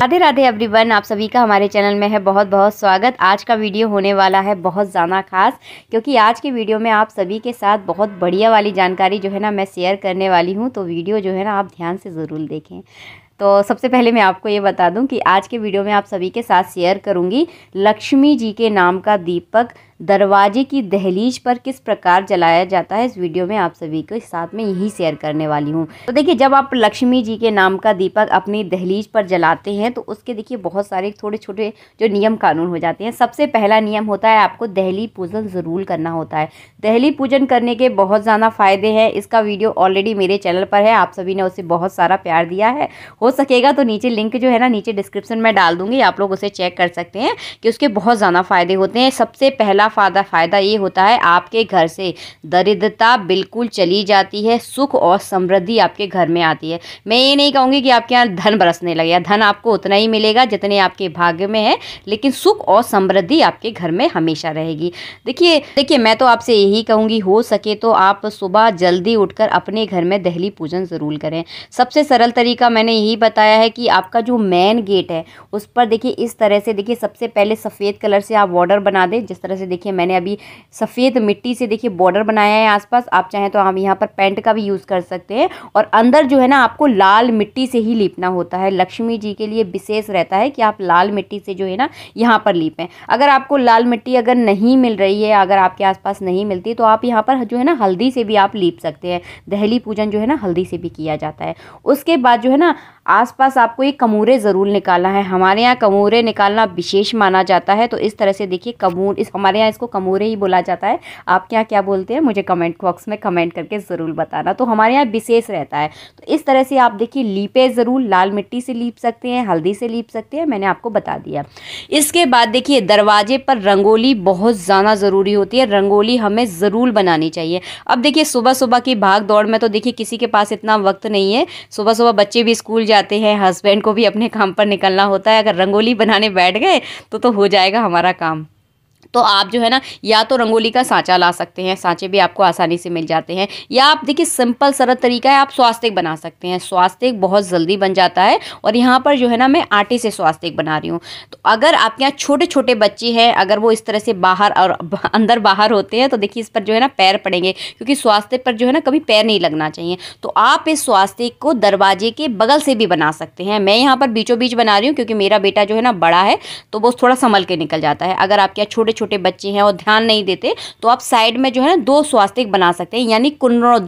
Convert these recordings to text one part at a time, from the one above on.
Radhe Radhe everyone आप सभी का हमारे चैनल में है बहुत बहुत स्वागत आज का वीडियो होने वाला है बहुत ज़्यादा खास क्योंकि आज के वीडियो में आप सभी के साथ बहुत बढ़िया वाली जानकारी जो है ना मैं शेयर करने वाली हूँ तो वीडियो जो है ना आप ध्यान से ज़रूर देखें तो सबसे पहले मैं आपको ये बता दूं कि आज के वीडियो में आप सभी के साथ शेयर करूंगी लक्ष्मी जी के नाम का दीपक दरवाजे की दहलीज पर किस प्रकार जलाया जाता है इस वीडियो में आप सभी को साथ में यही शेयर करने वाली हूँ तो देखिए जब आप लक्ष्मी जी के नाम का दीपक अपनी दहलीज पर जलाते हैं तो उसके देखिए बहुत सारे थोड़े छोटे जो नियम कानून हो जाते हैं सबसे पहला नियम होता है आपको दहली पूजन ज़रूर करना होता है दहली पूजन करने के बहुत ज़्यादा फ़ायदे हैं इसका वीडियो ऑलरेडी मेरे चैनल पर है आप सभी ने उसे बहुत सारा प्यार दिया है हो सकेगा तो नीचे लिंक जो है ना नीचे डिस्क्रिप्शन में डाल दूंगी आप लोग उसे चेक कर सकते हैं कि उसके बहुत ज़्यादा फ़ायदे होते हैं सबसे पहला फायदा फ़ायदा ये होता है आपके घर से दरिद्रता बिल्कुल चली जाती है सुख और समृद्धि आपके घर में आती है मैं ये नहीं कहूँगी कि आपके यहाँ धन बरसने लगेगा धन आपको उतना ही मिलेगा जितने आपके भाग्य में है लेकिन सुख और समृद्धि आपके घर में हमेशा रहेगी देखिए देखिए मैं तो आपसे यही कहूँगी हो सके तो आप सुबह जल्दी उठकर अपने घर में दहली पूजन ज़रूर करें सबसे सरल तरीका मैंने यही बताया है कि आपका जो मेन गेट है उस पर देखिए इस तरह से देखिए सबसे पहले सफ़ेद कलर से आप बॉर्डर बना दें जिस तरह से देखिए मैंने अभी सफ़ेद मिट्टी से देखिए बॉर्डर बनाया है आसपास आप चाहें तो हम यहाँ पर पेंट का भी यूज़ कर सकते हैं और अंदर जो है ना आपको लाल मिट्टी से ही लीपना होता है लक्ष्मी जी के लिए विशेष रहता है कि आप लाल मिट्टी से जो है ना यहाँ पर लीपें अगर आपको लाल मिट्टी अगर नहीं मिल रही है अगर आपके आसपास नहीं मिलती तो आप यहाँ पर जो है ना हल्दी से भी आप लीप सकते हैं दहली पूजन जो है ना हल्दी से भी किया जाता है उसके बाद जो है ना आसपास आपको ये कमूरे ज़रूर निकालना है हमारे यहाँ कमूरे निकालना विशेष माना जाता है तो इस तरह से देखिए कमूर इस हमारे यहाँ इसको कमूरे ही बोला जाता है आपके यहाँ क्या बोलते हैं मुझे कमेंट बॉक्स में कमेंट करके ज़रूर बताना तो हमारे यहाँ विशेष रहता है तो इस तरह से आप देखिए लीपे ज़रूर लाल मिट्टी से लीप सकते हैं हल्दी से लीप सकते हैं मैंने आपको बता दिया इसके बाद देखिए दरवाजे पर रंगोली बहुत ज़्यादा ज़रूरी होती है रंगोली हमें ज़रूर बनानी चाहिए अब देखिए सुबह सुबह की भाग दौड़ में तो देखिए किसी के पास इतना वक्त नहीं है सुबह सुबह बच्चे भी स्कूल जाते हैं हस्बैंड को भी अपने काम पर निकलना होता है अगर रंगोली बनाने बैठ गए तो तो हो जाएगा हमारा काम तो आप जो है ना या तो रंगोली का सांचा ला सकते हैं सांचे भी आपको आसानी से मिल जाते हैं या आप देखिए सिंपल सरल तरीका है आप स्वास्तिक बना सकते हैं स्वास्तिक बहुत जल्दी बन जाता है और यहाँ पर जो है ना मैं आटे से स्वास्तिक बना रही हूँ तो अगर आपके यहाँ छोटे छोटे बच्चे हैं अगर वो इस तरह से बाहर और अंदर बाहर होते हैं तो देखिए इस पर जो है ना पैर पड़ेंगे क्योंकि स्वास्थ्य पर जो है ना कभी पैर नहीं लगना चाहिए तो आप इस स्वास्थ्य को दरवाजे के बगल से भी बना सकते हैं मैं यहाँ पर बीचों बीच बना रही हूँ क्योंकि मेरा बेटा जो है ना बड़ा है तो वो थोड़ा संभल के निकल जाता है अगर आपके यहाँ छोटे छोटे छोटे बच्चे हैं और ध्यान नहीं देते तो आप साइड में जो है ना दो स्वास्तिक बना सकते हैं यानी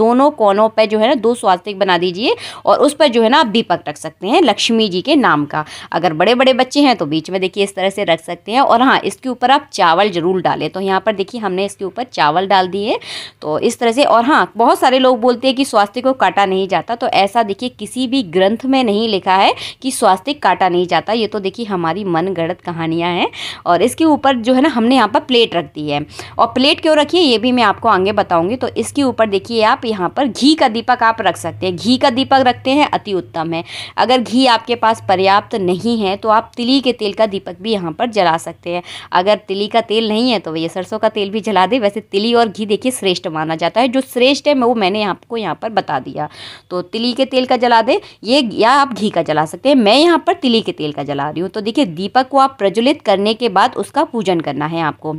दोनों कोनों पर जो है ना दो स्वास्तिक बना दीजिए और उस पर जो है ना आप दीपक रख सकते हैं लक्ष्मी जी के नाम का अगर बड़े बड़े बच्चे हैं तो बीच में देखिए इस तरह से रख सकते हैं और हाँ इसके ऊपर आप चावल ज़रूर डालें तो यहाँ पर देखिए हमने इसके ऊपर चावल डाल दिए तो इस तरह से और हाँ बहुत सारे लोग बोलते हैं कि स्वास्थ्य को काटा नहीं जाता तो ऐसा देखिए किसी भी ग्रंथ में नहीं लिखा है कि स्वास्थ्य काटा नहीं जाता ये तो देखिए हमारी मन गणत कहानियाँ हैं और इसके ऊपर जो है ना हमने यहाँ पर प्लेट रखती है और प्लेट क्यों रखी है ये भी मैं आपको आगे बताऊंगी तो इसके ऊपर देखिए आप यहाँ पर घी का दीपक आप रख सकते हैं घी का दीपक रखते हैं अति उत्तम है अगर घी आपके पास पर्याप्त नहीं है तो आप तिली के तेल का दीपक भी यहाँ पर जला सकते हैं अगर तिली का तेल नहीं है तो भैया सरसों का तेल भी जला दे वैसे तिली और घी देखिए श्रेष्ठ माना जाता है जो श्रेष्ठ है वो मैंने आपको यहाँ पर बता दिया तो तिली के तेल का जला दे ये या आप घी का जला सकते हैं मैं यहाँ पर तिली के तेल का जला रही हूँ तो देखिए दीपक को आप प्रज्वलित करने के बाद उसका पूजन करना है आप cô.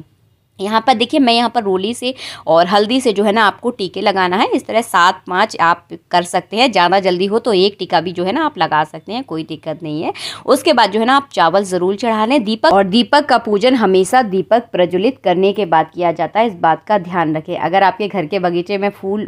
यहाँ पर देखिए मैं यहाँ पर रोली से और हल्दी से जो है ना आपको टीके लगाना है इस तरह सात पाँच आप कर सकते हैं ज़्यादा जल्दी हो तो एक टीका भी जो है ना आप लगा सकते हैं कोई दिक्कत नहीं है उसके बाद जो है ना आप चावल ज़रूर चढ़ा लें दीपक और दीपक का पूजन हमेशा दीपक प्रज्वलित करने के बाद किया जाता है इस बात का ध्यान रखें अगर आपके घर के बगीचे में फूल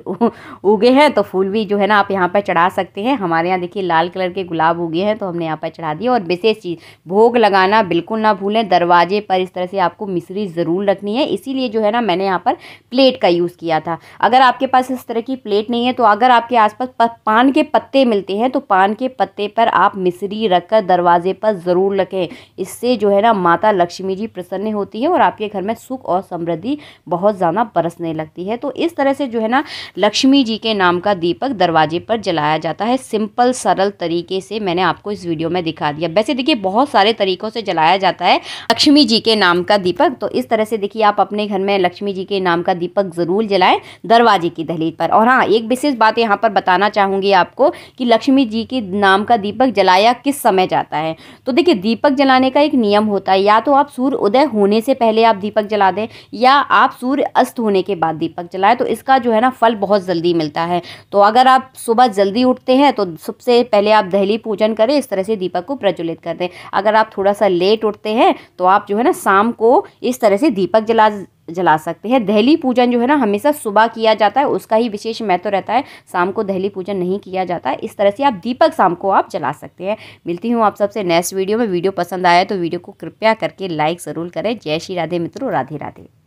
उगे हैं तो फूल भी जो है ना आप यहाँ पर चढ़ा सकते हैं हमारे यहाँ देखिए लाल कलर के गुलाब उगे हैं तो हमने यहाँ पर चढ़ा दिए और विशेष चीज़ भोग लगाना बिल्कुल ना भूलें दरवाजे पर इस तरह से आपको मिश्री ज़रूर रखनी है है इसीलिए जो है ना मैंने यहाँ पर प्लेट का यूज़ किया था अगर आपके पास इस तरह की प्लेट नहीं है तो अगर आपके आसपास पान के पत्ते मिलते हैं तो पान के पत्ते पर आप मिसरी रखकर दरवाजे पर ज़रूर रखें इससे जो है ना माता लक्ष्मी जी प्रसन्न होती है और आपके घर में सुख और समृद्धि बहुत ज़्यादा बरसने लगती है तो इस तरह से जो है ना लक्ष्मी जी के नाम का दीपक दरवाजे पर जलाया जाता है सिंपल सरल तरीके से मैंने आपको इस वीडियो में दिखा दिया वैसे देखिए बहुत सारे तरीक़ों से जलाया जाता है लक्ष्मी जी के नाम का दीपक तो इस तरह से देखिए आप अपने घर में लक्ष्मी जी के नाम का दीपक ज़रूर जलाएं दरवाजे की दहलीज पर और हाँ एक विशेष बात यहाँ पर बताना चाहूँगी आपको कि लक्ष्मी जी के नाम का दीपक जलाया किस समय जाता है तो देखिए दीपक जलाने का एक नियम होता है या तो आप सूर्य उदय होने से पहले आप दीपक जला दें या आप सूर्य अस्त होने के बाद दीपक जलाएं तो इसका जो है ना फल बहुत जल्दी मिलता है तो अगर आप सुबह जल्दी उठते हैं तो सबसे पहले आप दहली पूजन करें इस तरह से दीपक को प्रज्वलित कर दें अगर आप थोड़ा सा लेट उठते हैं तो आप जो है ना शाम को इस तरह से दीपक जला जला जला सकते हैं दहली पूजन जो है ना हमेशा सुबह किया जाता है उसका ही विशेष महत्व रहता है शाम को दहली पूजन नहीं किया जाता है इस तरह से आप दीपक शाम को आप जला सकते हैं मिलती हूँ आप सबसे नेक्स्ट वीडियो में वीडियो पसंद आया तो वीडियो को कृपया करके लाइक ज़रूर करें जय श्री राधे मित्रों राधे राधे